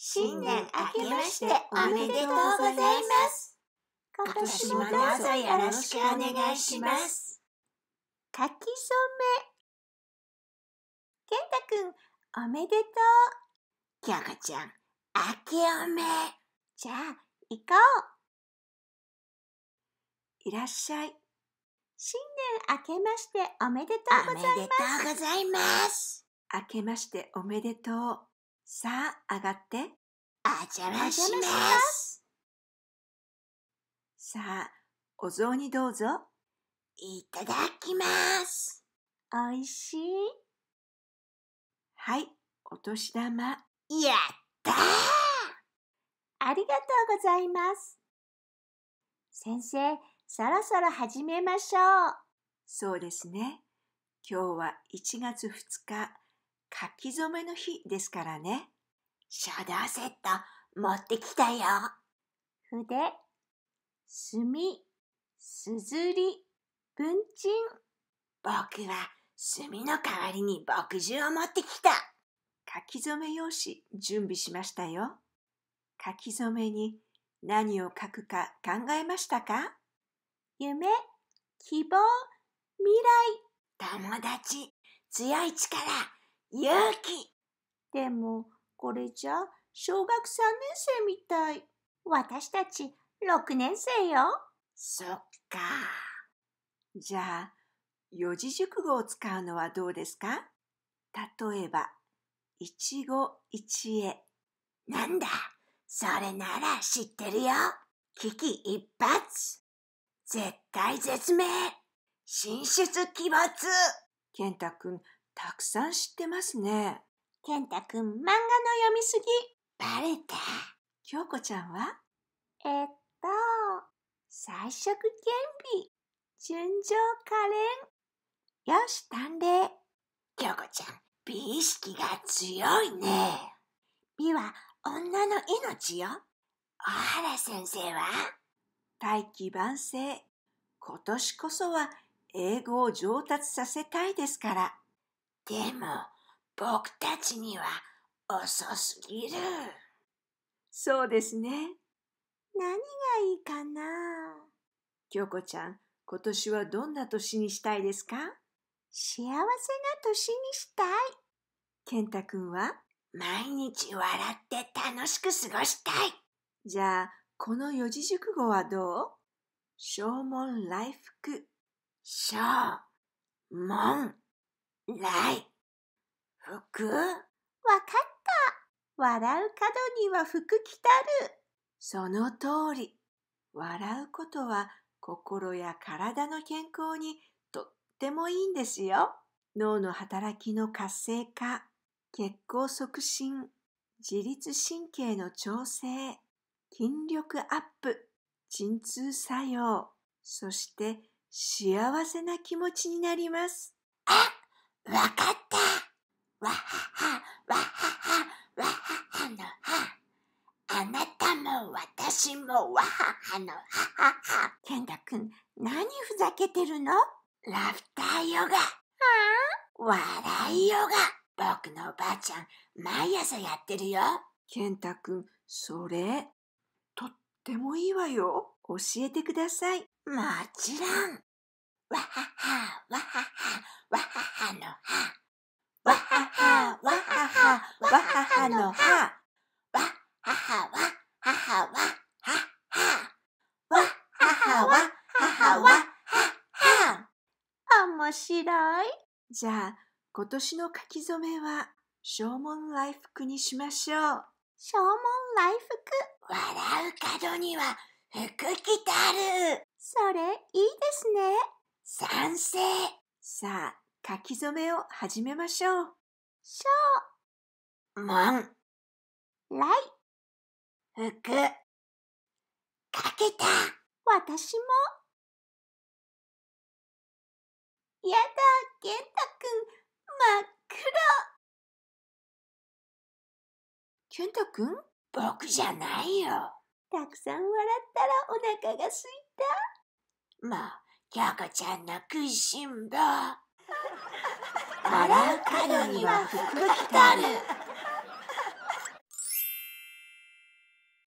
新年明けましておめでとうございます。今年もどうぞよろしくお願いします。書き初め。健太くん、おめでとう。きょこちゃん、明けおめ。じゃあ、行こう。いらっしゃい。新年明けましておめでとうございます。おめでとうございます。明けましておめでとう。さあ、上がって。あじゃらします。さあ、お雑煮どうぞ。いただきます。おいしい。はい、お年玉。やったありがとうございます。先生、そろそろ始めましょう。そうですね。今日は1月2日。書き初めの日ですからね。書道セット持ってきたよ。筆、墨、すずり、文鎮。僕は墨の代わりに墨汁を持ってきた。書き初め用紙準備しましたよ。書き初めに何を書くか考えましたか夢、希望、未来、友達、強い力。勇気でも、これじゃ、小学3年生みたい。私たち、6年生よ。そっか。じゃあ、四字熟語を使うのはどうですか例えば、一期一会。なんだ、それなら知ってるよ。危機一髪。絶対絶命。進出鬼没。健太くん、たくさん知ってますね。ケンタ君、漫画の読みすぎ。バレた。京子ちゃんはえっと、彩色顕微、純情可憐。よし、探偵。京子ちゃん、美意識が強いね。美は女の命よ。小原先生は大器晩成。今年こそは英語を上達させたいですから。でも、僕たちには遅すぎる。そうですね。何がいいかな京子ちゃん、今年はどんな年にしたいですか幸せな年にしたい。健太くんは毎日笑って楽しく過ごしたい。じゃあ、この四字熟語はどう正門来福。小門。ない。服わかった。笑う角には服着たる。その通り。笑うことは心や体の健康にとってもいいんですよ。脳の働きの活性化、血行促進、自律神経の調整、筋力アップ、鎮痛作用、そして幸せな気持ちになります。わかったわはは、わはは、わははのは。あなたも私もわははのははは。健太くん、何ふざけてるのラフターヨガ。はあ、笑いヨガ。僕のおばあちゃん、毎朝やってるよ。健太くん、それ、とってもいいわよ。教えてください。もちろん。わはは、わはは。わははのは。わはは、わはは、わははのは。わはは、わはは、わはは。わはは、わはは、わはは。面白い。じゃあ、今年の書き初めは、正門来福にしましょう。正門来福。笑う角には、くきたる。それ、いいですね。賛成。さあ、書き初めを始めましょう。しょう。もん。らい。ふく。かけた。私も。やだ、けんたくん、真っ黒。けんたくん僕じゃないよ。たくさん笑ったらお腹がすいた。まあ、京子ちゃんの食いしん坊。笑う角には福来たる。